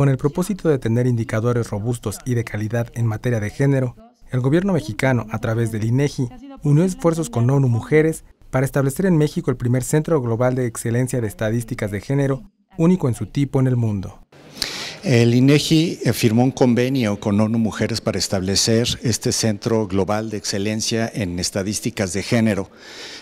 Con el propósito de tener indicadores robustos y de calidad en materia de género, el gobierno mexicano, a través del INEGI, e unió esfuerzos con ONU Mujeres para establecer en México el primer Centro Global de Excelencia de Estadísticas de Género, único en su tipo en el mundo. El INEGI e eh, firmó un convenio con ONU Mujeres para establecer este Centro Global de Excelencia en Estadísticas de Género,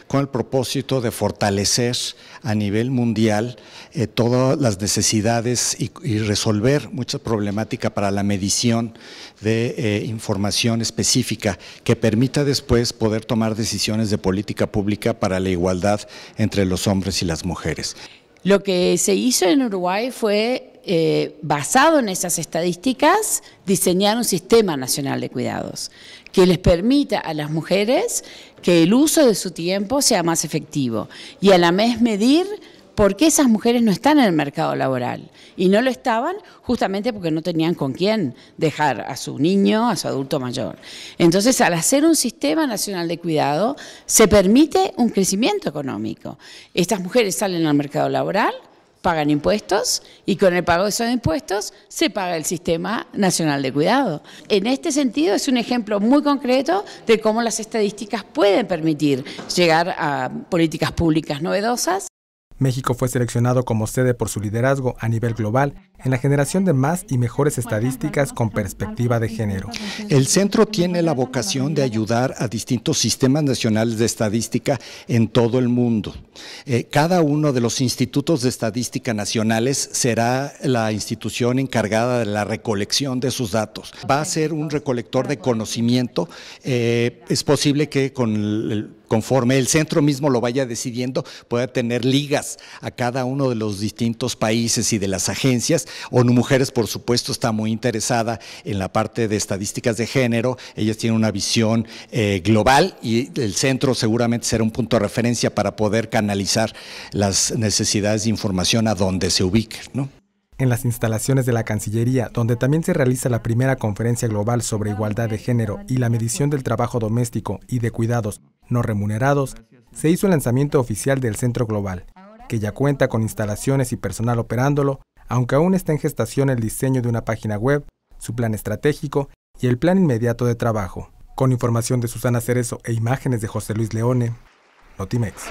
con el propósito de fortalecer a nivel mundial eh, todas las necesidades y, resolver mucha problemática para la medición de eh, información específica que permita después poder tomar decisiones de política pública para la igualdad entre los hombres y las mujeres. Lo que se hizo en Uruguay fue eh, basado en esas estadísticas, diseñar un sistema nacional de cuidados que les permita a las mujeres que el uso de su tiempo sea más efectivo y a la vez medir por qué esas mujeres no están en el mercado laboral. Y no lo estaban justamente porque no tenían con quién dejar a su niño, a su adulto mayor. Entonces, al hacer un sistema nacional de cuidado, se permite un crecimiento económico. Estas mujeres salen al mercado laboral, pagan impuestos y con el pago de esos impuestos se paga el Sistema Nacional de Cuidado. En este sentido es un ejemplo muy concreto de cómo las estadísticas pueden permitir llegar a políticas públicas novedosas. México fue seleccionado como sede por su liderazgo a nivel global en la generación de más y mejores estadísticas con perspectiva de género. El centro tiene la vocación de ayudar a distintos sistemas nacionales de estadística en todo el mundo. Eh, cada uno de los institutos de estadística nacionales será la institución encargada de la recolección de sus datos. Va a ser un recolector de conocimiento. Eh, es posible que con conforme el centro mismo lo vaya decidiendo, pueda tener ligas a cada uno de los distintos países y de las agencias ONU Mujeres, por supuesto, está muy interesada en la parte de estadísticas de género. Ellas tienen una visión eh, global y el centro seguramente será un punto de referencia para poder canalizar las necesidades de información a donde se ubiquen. en las instalaciones de la Cancillería, donde también se realiza la primera conferencia global sobre igualdad de género y la medición del trabajo doméstico y de cuidados no remunerados, se hizo el lanzamiento oficial del Centro Global, que ya cuenta con instalaciones y personal operándolo, aunque aún está en gestación el diseño de una página web, su plan estratégico y el plan inmediato de trabajo. Con información de Susana Cerezo e imágenes de José Luis Leone, Notimex.